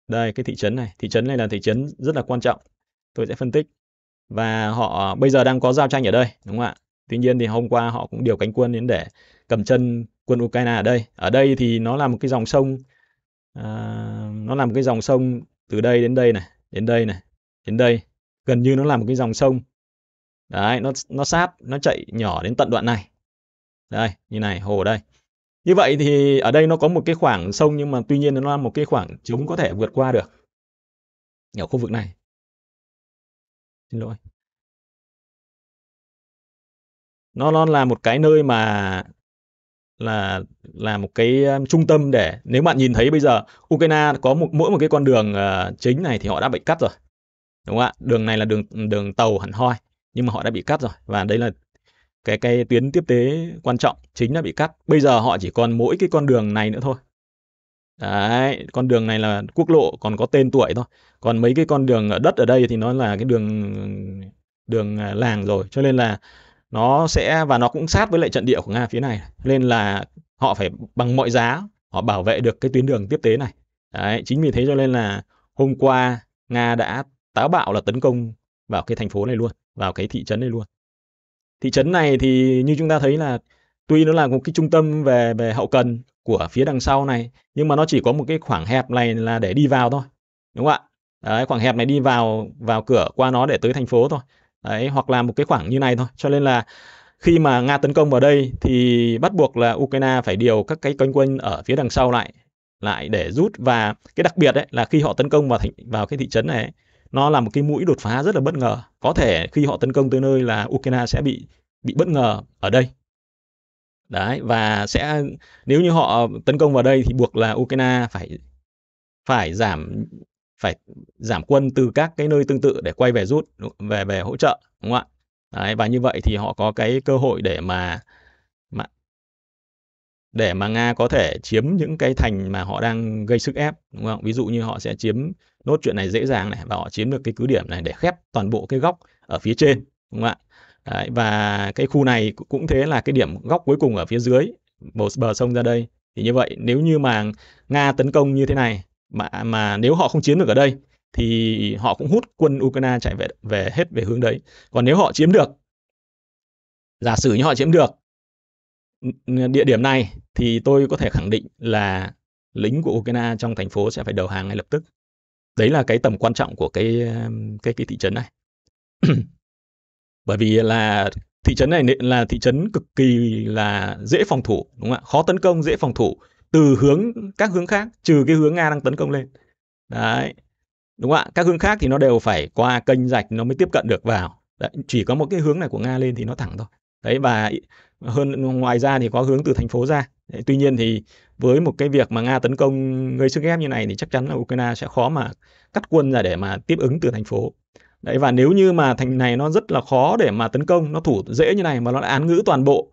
đây, cái thị trấn này. Thị trấn này là thị trấn rất là quan trọng. Tôi sẽ phân tích. Và họ bây giờ đang có giao tranh ở đây, đúng không ạ? Tuy nhiên thì hôm qua họ cũng điều cánh quân đến để cầm chân quân Ukraine ở đây. Ở đây thì nó là một cái dòng sông, uh, nó là một cái dòng sông từ đây đến đây này, đến đây này, đến đây. Gần như nó là một cái dòng sông. Đấy, nó, nó sát, nó chạy nhỏ đến tận đoạn này. Đây, như này, hồ đây. Như vậy thì ở đây nó có một cái khoảng sông nhưng mà tuy nhiên nó là một cái khoảng chúng có thể vượt qua được. Ở khu vực này. Xin lỗi. Nó nó là một cái nơi mà là là một cái um, trung tâm để nếu bạn nhìn thấy bây giờ Ukraine có một mỗi một cái con đường ờ, chính này thì họ đã bị cắt rồi đúng không ạ đường này là đường đường tàu hẳn hoi nhưng mà họ đã bị cắt rồi và đây là cái cái tuyến tiếp tế quan trọng chính đã bị cắt bây giờ họ chỉ còn mỗi cái con đường này nữa thôi đấy con đường này là quốc lộ còn có tên tuổi thôi còn mấy cái con đường ở đất ở đây thì nó là cái đường đường à, làng rồi cho nên là nó sẽ và nó cũng sát với lại trận địa của nga phía này nên là họ phải bằng mọi giá họ bảo vệ được cái tuyến đường tiếp tế này đấy chính vì thế cho nên là hôm qua nga đã táo bạo là tấn công vào cái thành phố này luôn vào cái thị trấn này luôn thị trấn này thì như chúng ta thấy là tuy nó là một cái trung tâm về về hậu cần của phía đằng sau này nhưng mà nó chỉ có một cái khoảng hẹp này là để đi vào thôi đúng không ạ đấy, khoảng hẹp này đi vào vào cửa qua nó để tới thành phố thôi đấy hoặc là một cái khoảng như này thôi cho nên là khi mà nga tấn công vào đây thì bắt buộc là ukraine phải điều các cái cánh quân ở phía đằng sau lại lại để rút và cái đặc biệt đấy là khi họ tấn công vào thành, vào cái thị trấn này ấy, nó là một cái mũi đột phá rất là bất ngờ có thể khi họ tấn công tới nơi là ukraine sẽ bị bị bất ngờ ở đây đấy và sẽ nếu như họ tấn công vào đây thì buộc là ukraine phải phải giảm phải giảm quân từ các cái nơi tương tự để quay về rút về về hỗ trợ đúng không ạ đấy, và như vậy thì họ có cái cơ hội để mà để mà Nga có thể chiếm những cái thành mà họ đang gây sức ép đúng không? Ví dụ như họ sẽ chiếm nốt chuyện này dễ dàng này và họ chiếm được cái cứ điểm này để khép toàn bộ cái góc ở phía trên đúng không ạ? Đấy, và cái khu này cũng thế là cái điểm góc cuối cùng ở phía dưới bờ, bờ sông ra đây thì như vậy nếu như mà Nga tấn công như thế này mà mà nếu họ không chiếm được ở đây thì họ cũng hút quân Ukraine chạy về về hết về hướng đấy. Còn nếu họ chiếm được giả sử như họ chiếm được địa điểm này thì tôi có thể khẳng định là lính của Ukraine trong thành phố sẽ phải đầu hàng ngay lập tức. Đấy là cái tầm quan trọng của cái um, cái cái thị trấn này. Bởi vì là thị trấn này là thị trấn cực kỳ là dễ phòng thủ, đúng không ạ? Khó tấn công, dễ phòng thủ từ hướng các hướng khác trừ cái hướng Nga đang tấn công lên. Đấy. Đúng không ạ? Các hướng khác thì nó đều phải qua kênh rạch nó mới tiếp cận được vào. Đấy, chỉ có một cái hướng này của Nga lên thì nó thẳng thôi. Đấy và hơn ngoài ra thì có hướng từ thành phố ra Đấy, tuy nhiên thì với một cái việc mà nga tấn công gây sức ép như này thì chắc chắn là ukraine sẽ khó mà cắt quân ra để mà tiếp ứng từ thành phố đấy và nếu như mà thành này nó rất là khó để mà tấn công nó thủ dễ như này mà nó lại án ngữ toàn bộ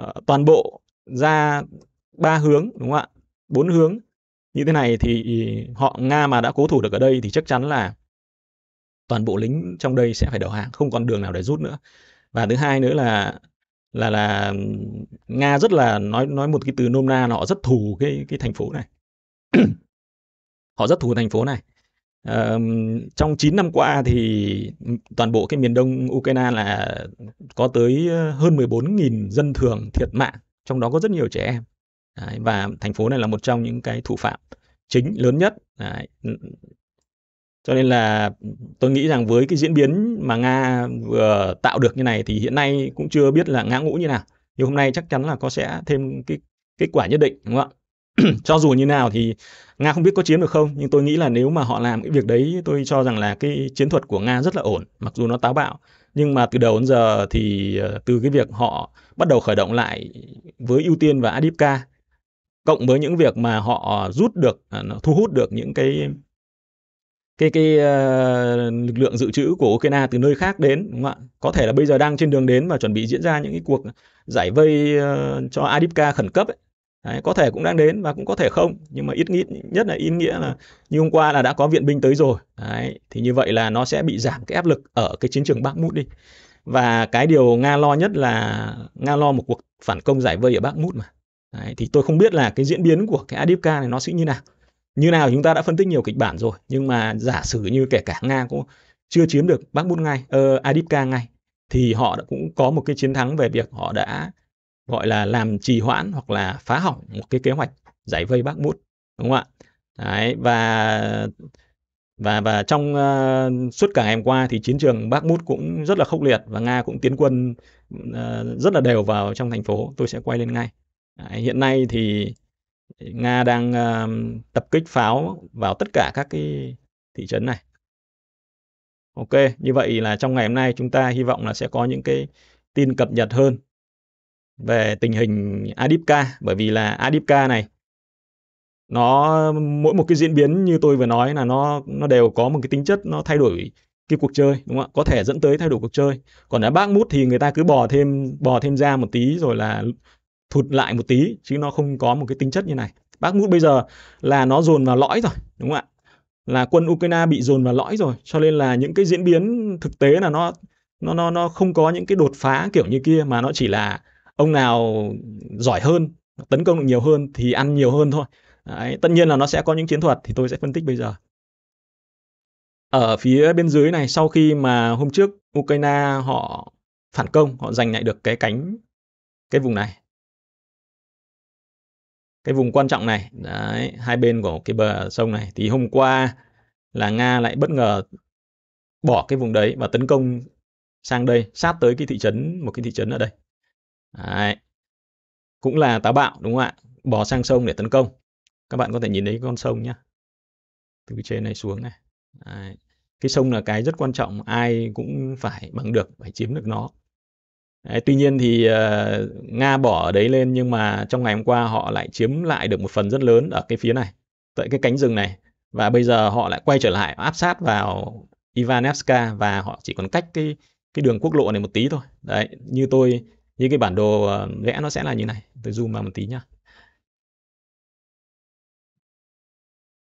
uh, toàn bộ ra ba hướng đúng không ạ bốn hướng như thế này thì họ nga mà đã cố thủ được ở đây thì chắc chắn là toàn bộ lính trong đây sẽ phải đầu hàng không còn đường nào để rút nữa và thứ hai nữa là là là nga rất là nói nói một cái từ nôm na là họ rất thù cái cái thành phố này họ rất thù thành phố này Uh, trong 9 năm qua thì toàn bộ cái miền đông Ukraine là có tới ờ, hơn 14.000 dân thường thiệt mạng, trong đó có rất nhiều trẻ em. Đấy, và thành phố này là một trong những cái thủ phạm chính lớn nhất. Đấy, cho nên là tôi nghĩ rằng với cái diễn biến mà nga vừa tạo được như này thì hiện nay cũng chưa biết là ngã ngũ như nào nhưng hôm nay chắc chắn là có sẽ thêm cái kết quả nhất định đúng không ạ cho dù như nào thì nga không biết có chiếm được không nhưng tôi nghĩ là nếu mà họ làm cái việc đấy tôi cho rằng là cái chiến thuật của nga rất là ổn mặc dù nó táo bạo nhưng mà từ đầu đến giờ thì ờ, từ cái việc họ bắt đầu khởi động lại với ưu tiên và adipka cộng với những việc mà họ rút được ờ, thu hút được những cái cái cái uh, lực lượng dự trữ của Ukraine từ nơi khác đến đúng không ạ? Có thể là bây giờ đang trên đường đến và chuẩn bị diễn ra những cái cuộc giải vây uh, cho Adipka khẩn cấp ấy. Đấy, có thể cũng đang đến và cũng có thể không nhưng mà ít nghĩ nhất là ý nghĩa là như hôm qua là đã có viện binh tới rồi Đấy, thì như vậy là nó sẽ bị giảm cái áp lực ở cái chiến trường Bakhmut đi và cái điều nga lo nhất là nga lo một cuộc phản công giải vây ở Bakhmut mà Đấy, thì tôi không biết là cái diễn biến của cái Adipka này nó sẽ như nào như nào chúng ta đã phân tích nhiều kịch bản rồi nhưng mà giả sử như kể cả nga cũng chưa chiếm được bắc Bakhmut ngay uh, ờ, Adipka ngay thì họ cũng có một cái chiến thắng về việc họ đã gọi là làm trì hoãn hoặc là phá hỏng một cái kế hoạch giải vây bắc Bakhmut đúng không ạ Đấy, và và và trong uh, suốt cả ngày hôm qua thì chiến trường bắc Bakhmut cũng rất là khốc liệt và Nga cũng tiến quân uh, rất là đều vào trong thành phố tôi sẽ quay lên ngay Đấy, hiện nay thì Nga đang uh, tập kích pháo vào tất cả các cái thị trấn này. Ok, như vậy là trong ngày hôm nay chúng ta hy vọng là sẽ có những cái tin cập nhật hơn về tình hình Adipka bởi vì là Adipka này nó mỗi một cái diễn biến như tôi vừa nói là nó nó đều có một cái tính chất nó thay đổi cái cuộc chơi đúng không ạ có thể dẫn tới thay đổi cuộc chơi còn ở bác mút thì người ta cứ bò thêm bò thêm ra một tí rồi là thụt lại một tí chứ nó không có một cái tính chất như này Bakhmut bây giờ là nó dồn vào lõi rồi đúng không ạ là quân Ukraine bị dồn vào lõi rồi cho nên là những cái diễn biến thực tế là nó nó nó nó không có những cái đột phá kiểu như kia mà nó chỉ là ông nào giỏi hơn tấn công được nhiều hơn thì ăn nhiều hơn thôi Đấy, tất nhiên là nó sẽ có những chiến thuật thì tôi sẽ phân tích bây giờ ở phía bên dưới này sau khi mà hôm trước Ukraine họ phản công họ giành lại được cái cánh cái vùng này cái vùng quan trọng này đấy hai bên của cái bờ sông này thì hôm qua là nga lại bất ngờ bỏ cái vùng đấy và tấn công sang đây sát tới cái thị trấn một cái thị trấn ở đây đấy. cũng là táo bạo đúng không ạ bỏ sang sông để tấn công các bạn có thể nhìn thấy con sông nhá từ trên này xuống này đấy. cái sông là cái rất quan trọng ai cũng phải bằng được phải chiếm được nó Đấy, tuy nhiên thì uh, Nga bỏ ở đấy lên nhưng mà trong ngày hôm qua họ lại chiếm lại được một phần rất lớn ở cái phía này, tại cái cánh rừng này và bây giờ họ lại quay trở lại áp sát vào Ivanevska và họ chỉ còn cách cái cái đường quốc lộ này một tí thôi. Đấy, như tôi như cái bản đồ ờ, vẽ nó sẽ là như này. Tôi zoom vào một tí nhá.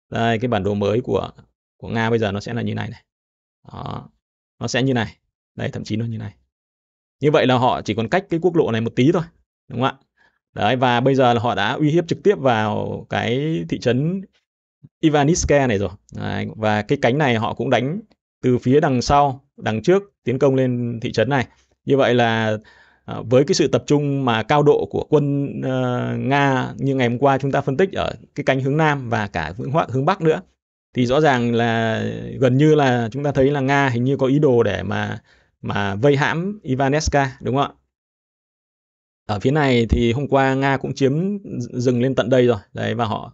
Đây, cái bản đồ mới của của Nga bây giờ nó sẽ là như này này. Đó. Nó sẽ như này. Đây, thậm chí nó như này như vậy là họ chỉ còn cách cái quốc lộ này một tí thôi đúng không ạ đấy và bây giờ là họ đã uy hiếp trực tiếp vào cái thị trấn Ivaniske này rồi đấy, và cái cánh này họ cũng đánh từ phía đằng sau đằng trước tiến công lên thị trấn này như vậy là à, với cái sự tập trung mà cao độ của quân uh, Nga như ngày hôm qua chúng ta phân tích ở cái cánh hướng Nam và cả hướng Bắc, hướng Bắc nữa thì rõ ràng là gần như là chúng ta thấy là Nga hình như có ý đồ để mà mà vây hãm Ivanetska đúng không ạ? Ở phía này thì hôm qua Nga cũng chiếm rừng lên tận đây rồi. Đấy và họ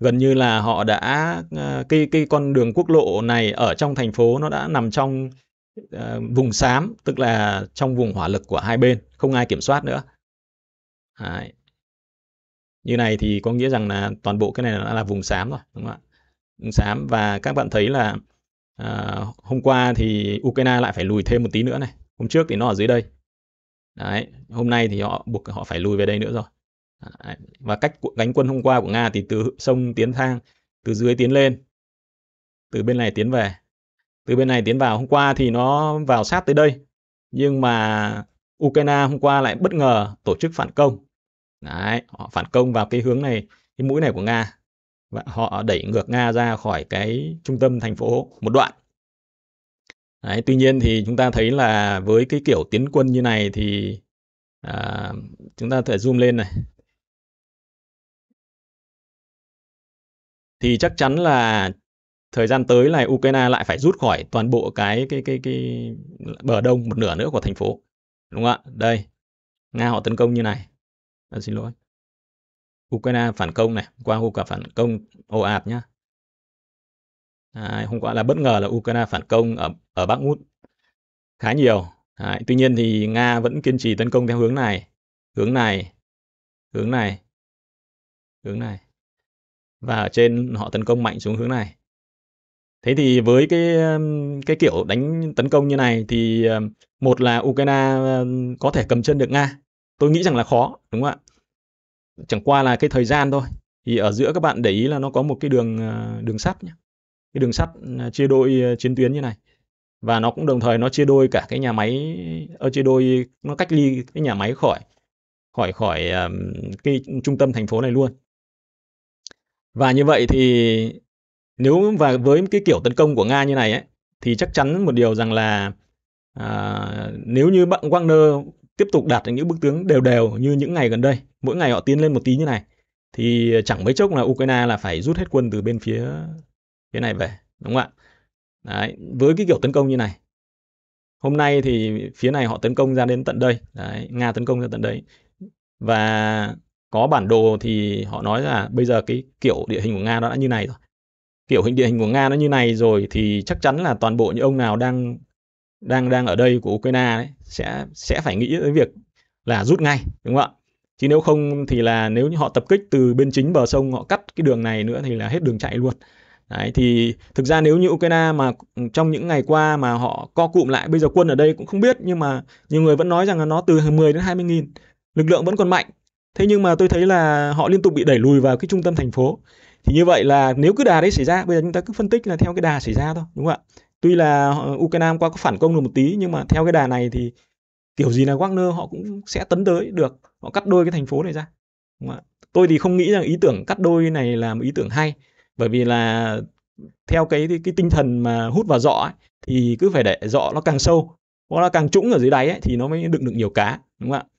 gần như là họ đã ờ, cái cái con đường quốc lộ này ở trong thành phố nó đã nằm trong uh, vùng xám, tức là trong vùng hỏa lực của hai bên, không ai kiểm soát nữa. Đấy. Như này thì có nghĩa rằng là toàn bộ cái này đã là vùng xám rồi, đúng không ạ? Vùng xám và các bạn thấy là à, hôm qua thì Ukraine lại phải lùi thêm một tí nữa này hôm trước thì nó ở dưới đây đấy hôm nay thì họ buộc họ phải lùi về đây nữa rồi đấy. và cách gánh quân hôm qua của Nga thì từ sông tiến thang từ dưới tiến lên từ bên này tiến về từ bên này tiến vào hôm qua thì nó vào sát tới đây nhưng mà Ukraine hôm qua lại bất ngờ tổ chức phản công đấy họ phản công vào cái hướng này cái mũi này của Nga và họ đẩy ngược Nga ra khỏi cái trung tâm thành phố một đoạn. Đấy, tuy nhiên thì chúng ta thấy là với cái kiểu tiến quân như này thì à, chúng ta thể zoom lên này thì chắc chắn là thời gian tới này Ukraine lại phải rút khỏi toàn bộ cái cái cái cái bờ đông một nửa nữa của thành phố đúng không ạ đây Nga họ tấn công như này à, xin lỗi Ukraine phản công này qua hôm qua phản công ồ ạt nhá Đấy, à, hôm qua là bất ngờ là Ukraine phản công ở ở Bắc Út khá nhiều Đấy, à, tuy nhiên thì Nga vẫn kiên trì tấn công theo hướng này hướng này hướng này hướng này và ở trên họ tấn công mạnh xuống hướng này thế thì với cái cái kiểu đánh tấn công như này thì một là Ukraine có thể cầm chân được Nga tôi nghĩ rằng là khó đúng không ạ chẳng qua là cái thời gian thôi thì ở giữa các bạn để ý là nó có một cái đường à, đường sắt nhé cái đường sắt à, chia đôi à, chiến tuyến như này và nó cũng đồng thời nó chia đôi cả cái nhà máy ở chia đôi nó cách ly cái nhà máy khỏi khỏi khỏi cái trung tâm thành phố này luôn và như vậy thì nếu và với cái kiểu tấn công của nga như này ấy, thì chắc chắn một điều rằng là à, nếu như bạn Wagner tiếp tục đạt những bước tướng đều đều như những ngày gần đây, mỗi ngày họ tiến lên một tí như này thì chẳng mấy chốc là Ukraine là phải rút hết quân từ bên phía phía này về, đúng không ạ? Đấy, với cái kiểu tấn công như này. Hôm nay thì phía này họ tấn công ra đến tận đây, đấy, Nga tấn công ra tận đây Và có bản đồ thì họ nói là bây giờ cái kiểu địa hình của Nga nó đã như này rồi. Kiểu hình địa hình của Nga nó như này rồi thì chắc chắn là toàn bộ những ông nào đang đang đang ở đây của Ukraine đấy, sẽ sẽ phải nghĩ tới việc là rút ngay đúng không ạ chứ nếu không thì là nếu như họ tập kích từ bên chính bờ sông họ cắt cái đường này nữa thì là hết đường chạy luôn đấy thì thực ra nếu như Ukraine mà trong những ngày qua mà họ co cụm lại bây giờ quân ở đây cũng không biết nhưng mà nhiều người vẫn nói rằng là nó từ 10 đến 20 nghìn lực lượng vẫn còn mạnh thế nhưng mà tôi thấy là họ liên tục bị đẩy lùi vào cái trung tâm thành phố thì như vậy là nếu cứ đà đấy xảy ra bây giờ chúng ta cứ phân tích là theo cái đà xảy ra thôi đúng không ạ tuy là ờ, Ukraine qua có phản công được một tí nhưng mà theo cái đà này thì kiểu gì là Wagner họ cũng sẽ tấn tới được họ cắt đôi cái thành phố này ra Đúng tôi thì không nghĩ rằng ý tưởng cắt đôi này là một ý tưởng hay bởi vì là theo cái cái tinh thần mà hút vào dọ ấy, thì cứ phải để dọ nó càng sâu hoặc là càng trũng ở dưới đáy ấy, thì nó mới đựng được nhiều cá đúng không ạ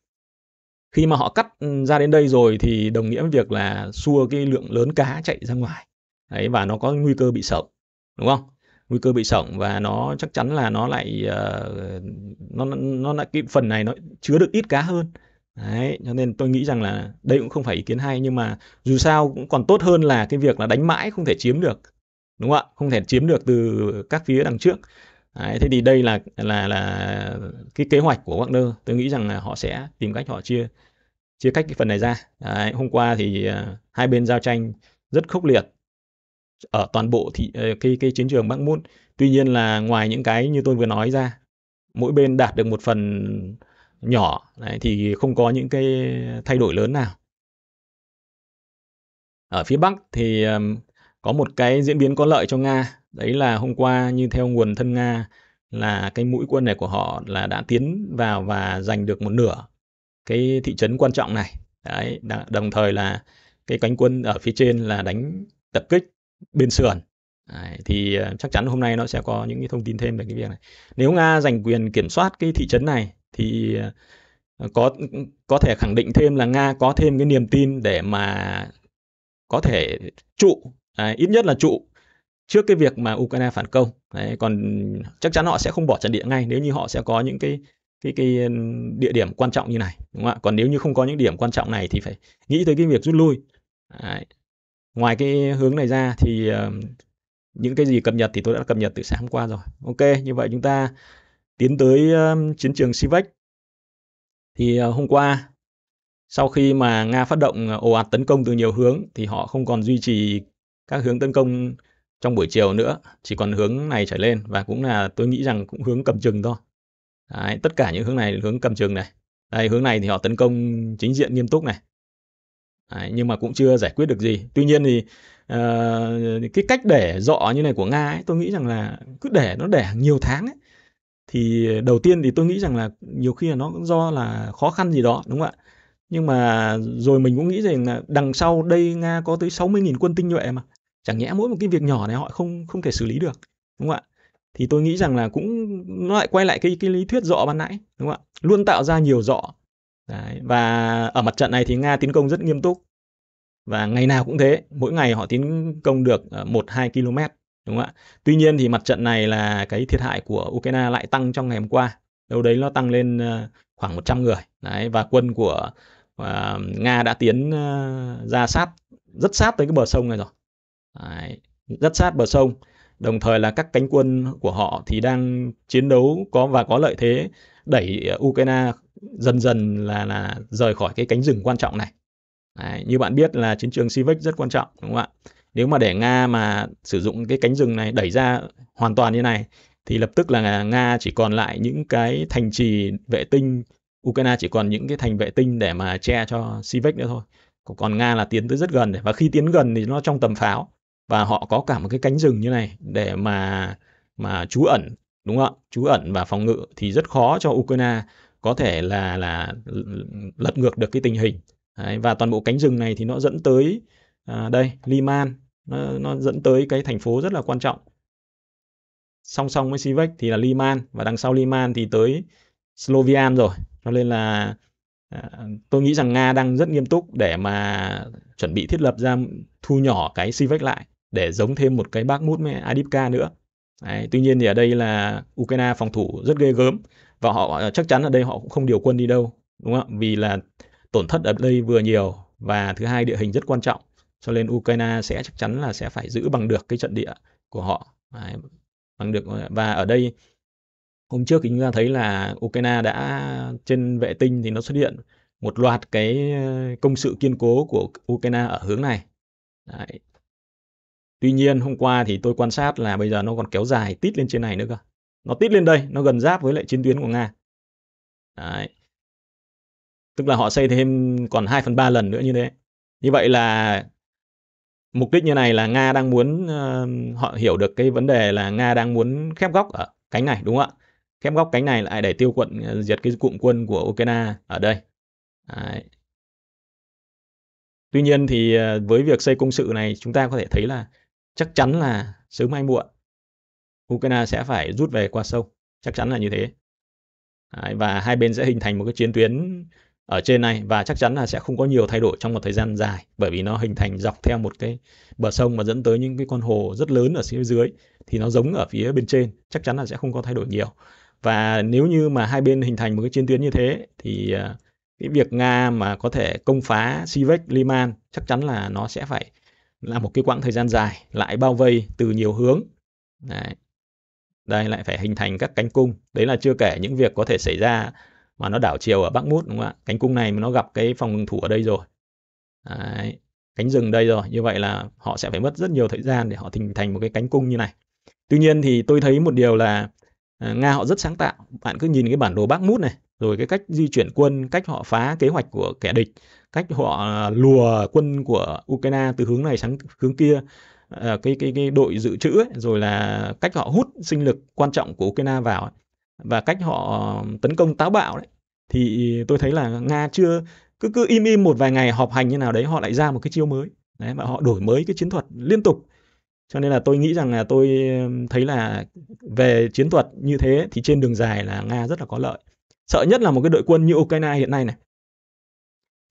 khi mà họ cắt ừ, ra đến đây rồi thì đồng nghĩa với việc là xua cái lượng lớn cá chạy ra ngoài đấy và nó có nguy cơ bị sập đúng không nguy cơ bị sổng và nó chắc chắn là nó lại ờ, nó nó lại cái phần này nó chứa được ít cá hơn đấy cho nên tôi nghĩ rằng là đây cũng không phải ý kiến hay nhưng mà dù sao cũng còn tốt hơn là cái việc là đánh mãi không thể chiếm được đúng không ạ không thể chiếm được từ các phía đằng trước đấy, thế thì đây là là là cái kế hoạch của Wagner tôi nghĩ rằng là họ sẽ tìm cách họ chia chia cách cái phần này ra đấy, hôm qua thì ờ, hai bên giao tranh rất khốc liệt ở toàn bộ thị ờ, cái cái chiến trường Bắc Mút. Tuy nhiên là ngoài những cái như tôi vừa nói ra, mỗi bên đạt được một phần nhỏ đấy, thì không có những cái thay đổi lớn nào. Ở phía Bắc thì có một cái diễn biến có lợi cho Nga, đấy là hôm qua như theo nguồn thân Nga là cái mũi quân này của họ là đã tiến vào và giành được một nửa cái thị trấn quan trọng này. Đấy, đồng thời là cái cánh quân ở phía trên là đánh tập kích bên sườn Đấy, thì ờ, chắc chắn hôm nay nó sẽ có những cái thông tin thêm về cái việc này nếu nga giành quyền kiểm soát cái thị trấn này thì ờ, có có thể khẳng định thêm là nga có thêm cái niềm tin để mà có thể trụ à, ít nhất là trụ trước cái việc mà ukraine phản công Đấy, còn chắc chắn họ sẽ không bỏ trận địa ngay nếu như họ sẽ có những cái cái cái địa điểm quan trọng như này đúng không ạ còn nếu như không có những điểm quan trọng này thì phải nghĩ tới cái việc rút lui Đấy, ngoài cái hướng này ra thì ờ, những cái gì cập nhật thì tôi đã cập nhật từ sáng hôm qua rồi ok như vậy chúng ta tiến tới ờ, chiến trường Sivac thì ờ, hôm qua sau khi mà Nga phát động ồ ạt tấn công từ nhiều hướng thì họ không còn duy trì các hướng tấn công trong buổi chiều nữa chỉ còn hướng này trở lên và cũng là tôi nghĩ rằng cũng hướng cầm chừng thôi Đấy, tất cả những hướng này hướng cầm chừng này đây hướng này thì họ tấn công chính diện nghiêm túc này Đấy, nhưng mà cũng chưa giải quyết được gì tuy nhiên thì uh, cái cách để dọ như này của nga ấy tôi nghĩ rằng là cứ để nó để nhiều tháng ấy thì đầu tiên thì tôi nghĩ rằng là nhiều khi là nó cũng do là khó khăn gì đó đúng không ạ nhưng mà rồi mình cũng nghĩ rằng là đằng sau đây nga có tới 60.000 quân tinh nhuệ mà chẳng nhẽ mỗi một cái việc nhỏ này họ không không thể xử lý được đúng không ạ thì tôi nghĩ rằng là cũng nó lại quay lại cái cái lý thuyết dọ ban nãy đúng không ạ luôn tạo ra nhiều dọ Đấy. Và ở mặt trận này thì Nga tiến công rất nghiêm túc và ngày nào cũng thế, mỗi ngày họ tiến công được 1-2 ờ, km đúng không ạ? Tuy nhiên thì mặt trận này là cái thiệt hại của Ukraine lại tăng trong ngày hôm qua, đâu đấy nó tăng lên ờ, khoảng 100 người, đấy và quân của uh, Nga đã tiến ra sát rất sát tới cái bờ sông này rồi, đấy, rất sát bờ sông. Đồng thời là các cánh quân của họ thì đang chiến đấu có và có lợi thế đẩy Ukraine dần dần là là rời khỏi cái cánh rừng quan trọng này. Đấy, như bạn biết là chiến trường Sivic rất quan trọng đúng không ạ? Nếu mà để Nga mà sử dụng cái cánh rừng này đẩy ra hoàn toàn như này thì lập tức là Nga chỉ còn lại những cái thành trì vệ tinh Ukraine chỉ còn những cái thành vệ tinh để mà che cho Sivic nữa thôi. Còn Nga là tiến tới rất gần và khi tiến gần thì nó trong tầm pháo và họ có cả một cái cánh rừng như này để mà mà trú ẩn đúng không ạ? Trú ẩn và phòng ngự thì rất khó cho Ukraine có thể là là lật ngược được cái tình hình Đấy, và toàn bộ cánh rừng này thì nó dẫn tới à, đây Liman nó, nó dẫn tới cái thành phố rất là quan trọng song song với Sivek thì là Liman và đằng sau Liman thì tới Slovian rồi cho nên là à, tôi nghĩ rằng Nga đang rất nghiêm túc để mà chuẩn bị thiết lập ra thu nhỏ cái Sivek lại để giống thêm một cái Bakhmut với Adipka nữa Đấy, tuy nhiên thì ở đây là Ukraine phòng thủ rất ghê gớm và họ chắc chắn ở đây họ cũng không điều quân đi đâu đúng không vì là tổn thất ở đây vừa nhiều và thứ hai địa hình rất quan trọng cho nên Ukraine sẽ chắc chắn là sẽ phải giữ bằng được cái trận địa của họ Đấy, bằng được và ở đây hôm trước thì chúng ta thấy là Ukraine đã trên vệ tinh thì nó xuất hiện một loạt cái ờ, công sự kiên cố của Ukraine ở hướng này Đấy. tuy nhiên hôm qua thì tôi quan sát là bây giờ nó còn kéo dài tít lên trên này nữa cơ nó tít lên đây nó gần giáp với lại chiến tuyến của nga Đấy. tức là họ xây thêm còn 2 phần 3 lần nữa như thế như vậy là mục đích như này là nga đang muốn uh, họ hiểu được cái vấn đề là nga đang muốn khép góc ở cánh này đúng không ạ khép góc cánh này lại để tiêu quận ờ, diệt cái cụm quân của ukraine ở đây Đấy. tuy nhiên thì ờ, với việc xây công sự này chúng ta có thể thấy là chắc chắn là sớm hay muộn Ukraine sẽ phải rút về qua sông chắc chắn là như thế Đấy, và hai bên sẽ hình thành một cái chiến tuyến ở trên này và chắc chắn là sẽ không có nhiều thay đổi trong một thời gian dài bởi vì nó hình thành dọc theo một cái bờ sông mà dẫn tới những cái con hồ rất lớn ở phía dưới thì nó giống ở phía bên trên chắc chắn là sẽ không có thay đổi nhiều và nếu như mà hai bên hình thành một cái chiến tuyến như thế thì ờ, cái việc nga mà có thể công phá Sivek Liman chắc chắn là nó sẽ phải là một cái quãng thời gian dài lại bao vây từ nhiều hướng Đấy đây lại phải hình thành các cánh cung đấy là chưa kể những việc có thể xảy ra mà nó đảo chiều ở bắc mút đúng không ạ cánh cung này mà nó gặp cái phòng ngừng thủ ở đây rồi đấy. cánh rừng đây rồi như vậy là họ sẽ phải mất rất nhiều thời gian để họ hình thành một cái cánh cung như này tuy nhiên thì tôi thấy một điều là ờ, nga họ rất sáng tạo bạn cứ nhìn cái bản đồ bắc mút này rồi cái cách di chuyển quân cách họ phá kế hoạch của kẻ địch cách họ ờ, lùa quân của ukraine từ hướng này sang hướng kia Ờ, cái cái cái đội dự trữ ấy, rồi là cách họ hút sinh lực quan trọng của Ukraine vào ấy, và cách họ tấn công táo bạo đấy thì tôi thấy là Nga chưa cứ cứ im im một vài ngày họp hành như nào đấy họ lại ra một cái chiêu mới đấy và họ đổi mới cái chiến thuật liên tục cho nên là tôi nghĩ rằng là tôi thấy là về chiến thuật như thế thì trên đường dài là nga rất là có lợi sợ nhất là một cái đội quân như ukraine hiện nay này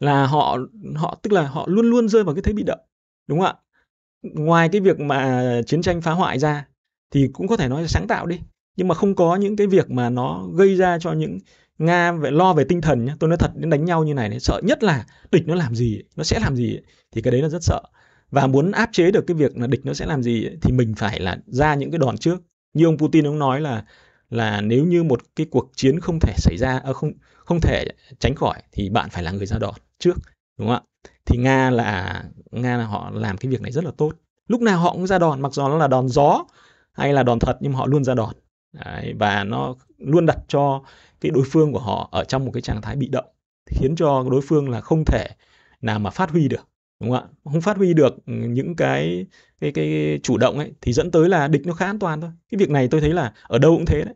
là họ họ tức là họ luôn luôn rơi vào cái thế bị động đúng không ạ ngoài cái việc mà chiến tranh phá hoại ra thì cũng có thể nói là sáng tạo đi nhưng mà không có những cái việc mà nó gây ra cho những nga về lo về tinh thần nhá tôi nói thật đến đánh nhau như này này sợ nhất là địch nó làm gì nó sẽ làm gì thì cái đấy là rất sợ và muốn áp chế được cái việc là địch nó sẽ làm gì thì mình phải là ra những cái đòn trước như ông putin ông nói là là nếu như một cái cuộc chiến không thể xảy ra à, không không thể tránh khỏi thì bạn phải là người ra đòn trước đúng không ạ thì nga là nga là họ làm cái việc này rất là tốt lúc nào họ cũng ra đòn mặc dù nó là đòn gió hay là đòn thật nhưng họ luôn ra đòn Đấy, và nó luôn đặt cho cái đối phương của họ ở trong một cái trạng thái bị động khiến cho đối phương là không thể nào mà phát huy được đúng không ạ không phát huy được những cái cái cái chủ động ấy thì dẫn tới là địch nó khá an toàn thôi cái việc này tôi thấy là ở đâu cũng thế đấy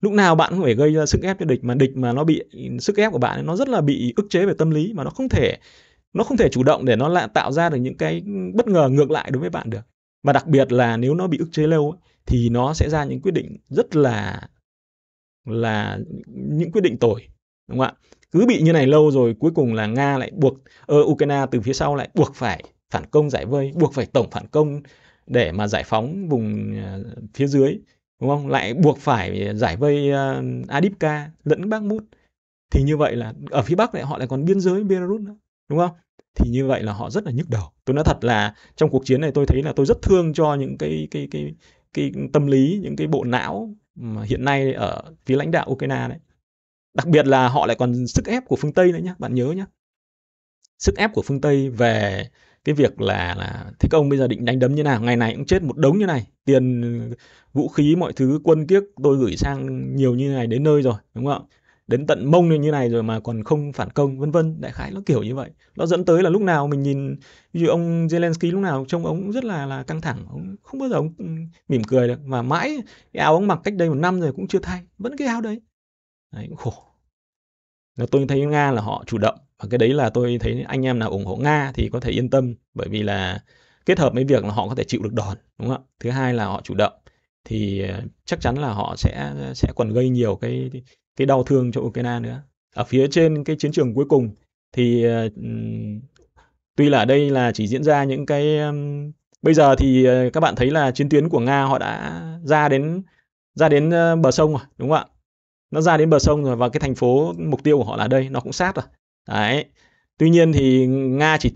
lúc nào bạn cũng phải gây ra sức ép cho địch mà địch mà nó bị sức ép của bạn ấy, nó rất là bị ức chế về tâm lý mà nó không thể nó không thể chủ động để nó lại tạo ra được những cái bất ngờ ngược lại đối với bạn được và đặc biệt là nếu nó bị ức chế lâu ấy, thì nó sẽ ra những quyết định rất là là những quyết định tồi đúng không ạ cứ bị như này lâu rồi cuối cùng là nga lại buộc ở ukraine từ phía sau lại buộc phải phản công giải vây buộc phải tổng phản công để mà giải phóng vùng à, phía dưới đúng không lại buộc phải giải vây à, adipka lẫn bakhmut thì như vậy là ở phía bắc lại họ lại còn biên giới belarus nữa đúng không thì như vậy là họ rất là nhức đầu tôi nói thật là trong cuộc chiến này tôi thấy là tôi rất thương cho những cái cái cái cái tâm lý những cái bộ não mà hiện nay ở phía lãnh đạo Ukraine đấy đặc biệt là họ lại còn sức ép của phương Tây nữa nhé bạn nhớ nhé sức ép của phương Tây về cái việc là là thế công bây giờ định đánh đấm như nào ngày này cũng chết một đống như này tiền vũ khí mọi thứ quân kiếc tôi gửi sang nhiều như này đến nơi rồi đúng không ạ đến tận mông như này rồi mà còn không phản công vân vân đại khái nó kiểu như vậy nó dẫn tới là lúc nào mình nhìn ví dụ ông Zelensky lúc nào trông ông rất là là căng thẳng ông không bao giờ ông mỉm cười được mà mãi cái áo ông mặc cách đây một năm rồi cũng chưa thay vẫn cái áo đấy đấy cũng khổ là tôi thấy nga là họ chủ động và cái đấy là tôi thấy anh em nào ủng hộ nga thì có thể yên tâm bởi vì là kết hợp với việc là họ có thể chịu được đòn đúng không ạ thứ hai là họ chủ động thì ờ, chắc chắn là họ sẽ sẽ còn gây nhiều cái cái đau thương cho Ukraine nữa. Ở phía trên cái chiến trường cuối cùng thì ờ, tuy là ở đây là chỉ diễn ra những cái bây giờ thì ờ, các bạn thấy là chiến tuyến của Nga họ đã ra đến ra đến ờ, bờ sông rồi, đúng không ạ? Nó ra đến bờ sông rồi và cái thành phố mục tiêu của họ là đây, nó cũng sát rồi. Đấy. Tuy nhiên thì Nga chỉ tấn